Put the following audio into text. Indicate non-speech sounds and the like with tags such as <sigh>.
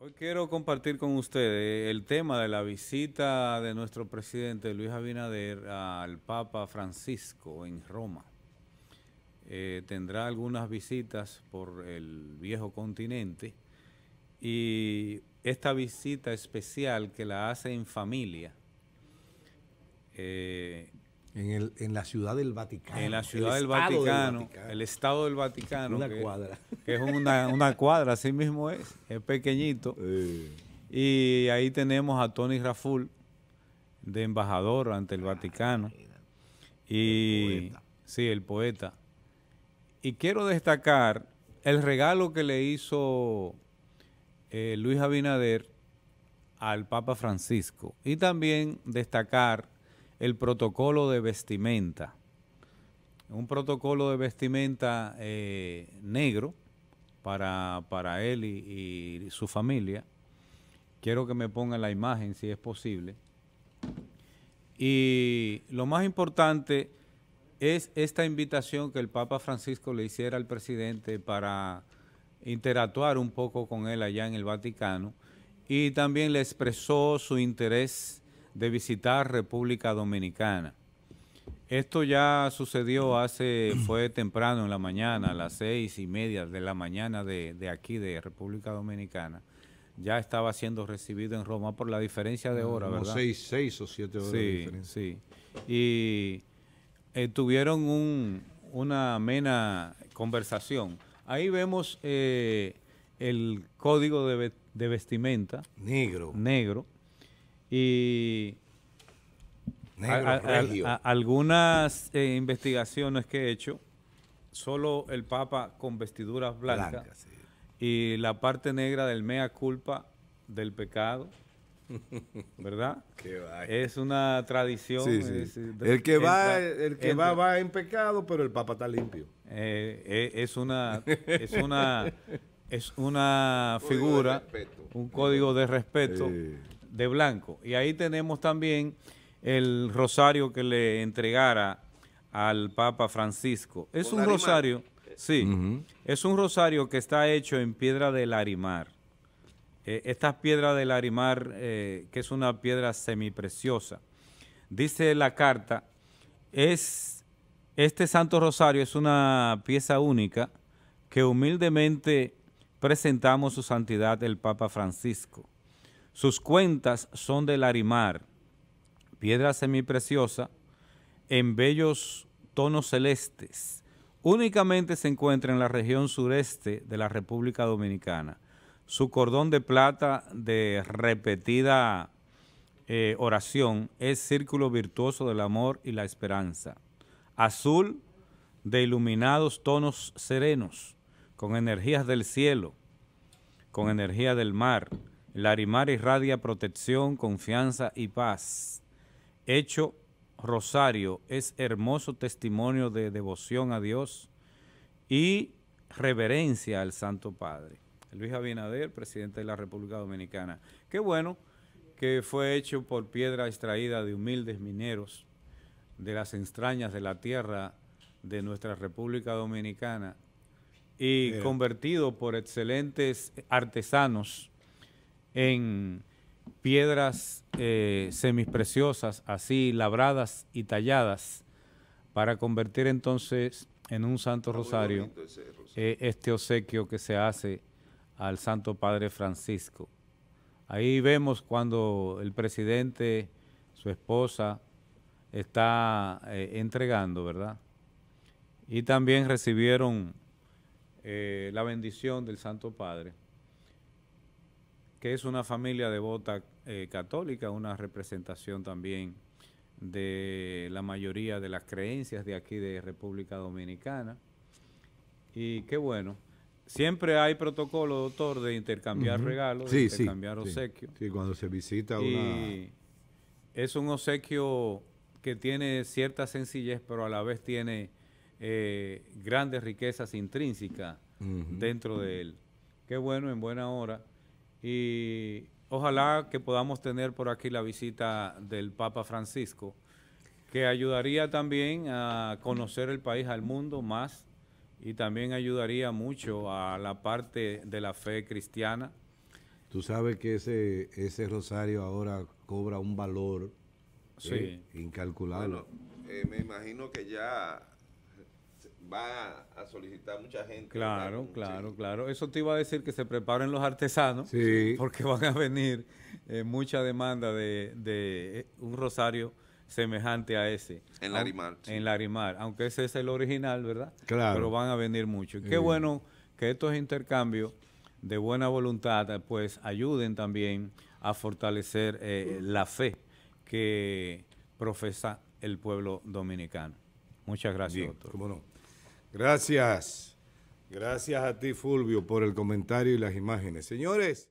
Hoy quiero compartir con ustedes el tema de la visita de nuestro presidente Luis Abinader al Papa Francisco en Roma. Eh, tendrá algunas visitas por el viejo continente y esta visita especial que la hace en familia eh, en, la ciudad del Vaticano. En la ciudad del Vaticano, El estado del Vaticano. Una cuadra. es una, cuadra, así mismo es. Es pequeñito. <laughs> Eh. Y ahí tenemos a Tony Raful, de embajador ante el ah, Vaticano. y el sí, el poeta. Y quiero destacar el regalo que le hizo eh, Luis Abinader al Papa Francisco. Y también destacar el protocolo de vestimenta. Un protocolo de vestimenta eh, negro para, él y, su familia. Quiero que me pongan la imagen si es posible. Y lo más importante es esta invitación que el Papa Francisco le hiciera al presidente para interactuar un poco con él allá en el Vaticano. Y también le expresó su interés de visitar República Dominicana. Esto ya sucedió hace, <clears throat> fue temprano en la mañana, a las seis y media de la mañana de, aquí, de República Dominicana. Ya estaba siendo recibido en Roma por la diferencia de ah, hora, ¿verdad? Seis, seis o siete horas de diferencia. Sí, Y eh, tuvieron una amena conversación. Ahí vemos eh, el código de, de vestimenta. Negro. Negro y algunas eh, investigaciones que he hecho, solo el Papa con vestiduras blancas y la parte negra del mea culpa del pecado, <laughs> ¿verdad? es una tradición. el que va, el que va va en pecado, pero el Papa está limpio. Eh, eh, <laughs> es una, es una, es una figura, un código de respeto de blanco. Y ahí tenemos también el rosario que le entregara al Papa Francisco. Es un rosario, sí, es un rosario que está hecho en piedra de larimar. E, Esta piedra de del arimar, eh, que es una piedra semipreciosa, dice la carta, es, este Santo Rosario es una pieza única que humildemente presentamos su santidad el Papa Francisco sus cuentas son de larimar, piedra semipreciosa, en bellos tonos celestes. Únicamente se encuentra en la región sureste de la República Dominicana. Su cordón de plata de repetida eh, oración es círculo virtuoso del amor y la esperanza. Azul de iluminados tonos serenos, con energías del cielo, con energía del mar, Larimar irradia protección, confianza y paz. Hecho Rosario es hermoso testimonio de devoción a Dios y reverencia al Santo Padre. Luis Abinader, presidente de la República Dominicana. Qué bueno que fue hecho por piedra extraída de humildes mineros de las entrañas de la tierra de nuestra República Dominicana y convertido por excelentes artesanos en piedras eh, semipreciosas, así labradas y talladas, para convertir entonces en un Santo Rosario, eh, este obsequio que se hace al Santo Padre Francisco. Ahí vemos cuando el presidente, su esposa, está eh, entregando, ¿verdad? Y también recibieron la bendición del Santo Padre que es una familia devota eh, católica, una representación también de la mayoría de las creencias de aquí de República Dominicana. Y qué bueno. Siempre hay protocolo, doctor, de intercambiar regalos, de intercambiar obsequios. Sí. cuando se visita una... Es un obsequio que tiene cierta sencillez, pero a la vez tiene eh, grandes riquezas intrínsecas dentro de él. Qué bueno, en buena hora y ojalá que podamos tener por aquí la visita del Papa Francisco, que ayudaría también a conocer el país al mundo más y también ayudaría mucho a la parte de la fe cristiana. Tú sabes que ese, ese rosario ahora cobra un valor eh, incalculable. Bueno, eh, me imagino que ya va a solicitar mucha gente. Claro, claro, claro. Eso te iba a decir que se preparen los artesanos, sí. porque van a venir eh, mucha demanda de, de, eh, un rosario semejante a ese. En Larimar. En Larimar, aunque ese es el original, ¿verdad? Claro. Pero van a venir muchos. Qué bueno que estos intercambios de buena voluntad pues ayuden también a fortalecer eh, la fe que profesa el pueblo dominicano. Muchas gracias, Cómo no. Gracias. Gracias a ti, Fulvio, por el comentario y las imágenes. Señores.